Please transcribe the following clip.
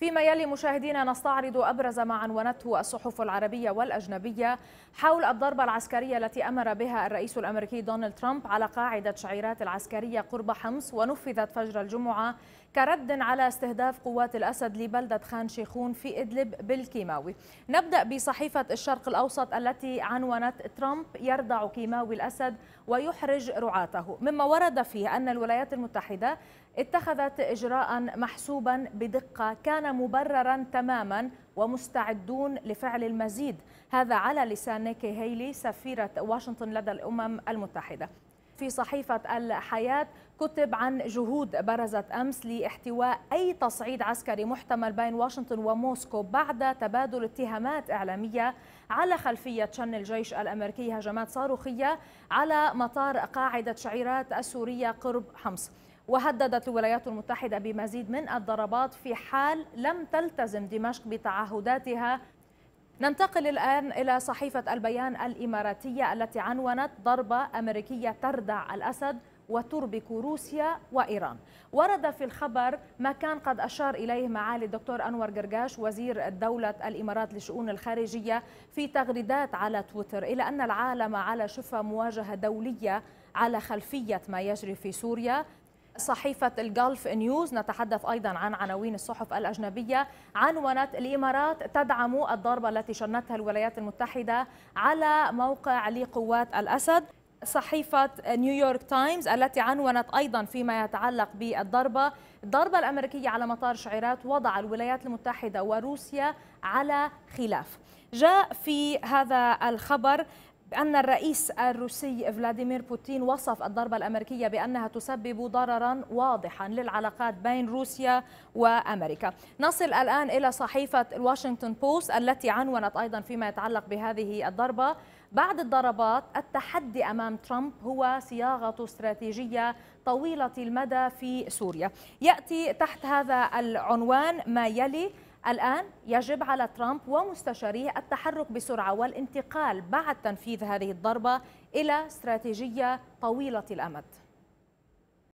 فيما يلي مشاهدينا نستعرض أبرز ما عنونته الصحف العربية والأجنبية حول الضربة العسكرية التي أمر بها الرئيس الأمريكي دونالد ترامب على قاعدة شعيرات العسكرية قرب حمص ونفذت فجر الجمعة كرد على استهداف قوات الأسد لبلدة خان شيخون في إدلب بالكيماوي نبدأ بصحيفة الشرق الأوسط التي عنونت ترامب يردع كيماوي الأسد ويحرج رعاته مما ورد فيه أن الولايات المتحدة اتخذت إجراء محسوبا بدقة كان كان مبررا تماما ومستعدون لفعل المزيد هذا على لسان نيكي هيلي سفيرة واشنطن لدى الأمم المتحدة في صحيفة الحياة كتب عن جهود برزت أمس لاحتواء أي تصعيد عسكري محتمل بين واشنطن وموسكو بعد تبادل اتهامات إعلامية على خلفية شن الجيش الأمريكي هجمات صاروخية على مطار قاعدة شعيرات السورية قرب حمص وهددت الولايات المتحدة بمزيد من الضربات في حال لم تلتزم دمشق بتعهداتها ننتقل الآن إلى صحيفة البيان الإماراتية التي عنونت ضربة أمريكية تردع الأسد وتربك روسيا وإيران ورد في الخبر ما كان قد أشار إليه معالي الدكتور أنور قرقاش وزير دولة الإمارات لشؤون الخارجية في تغريدات على تويتر إلى أن العالم على شفة مواجهة دولية على خلفية ما يجري في سوريا صحيفة الجلف نيوز نتحدث أيضا عن عناوين الصحف الأجنبية عنونت الإمارات تدعم الضربة التي شنتها الولايات المتحدة على موقع لقوات الأسد صحيفة نيويورك تايمز التي عنونت أيضا فيما يتعلق بالضربة الضربة الأمريكية على مطار شعيرات وضع الولايات المتحدة وروسيا على خلاف جاء في هذا الخبر بأن الرئيس الروسي فلاديمير بوتين وصف الضربة الأمريكية بأنها تسبب ضررا واضحا للعلاقات بين روسيا وأمريكا نصل الآن إلى صحيفة الواشنطن بوست التي عنونت أيضا فيما يتعلق بهذه الضربة بعد الضربات التحدي امام ترامب هو صياغه استراتيجيه طويله المدى في سوريا ياتي تحت هذا العنوان ما يلي الآن يجب على ترامب ومستشاريه التحرك بسرعة والانتقال بعد تنفيذ هذه الضربة إلى استراتيجية طويلة الأمد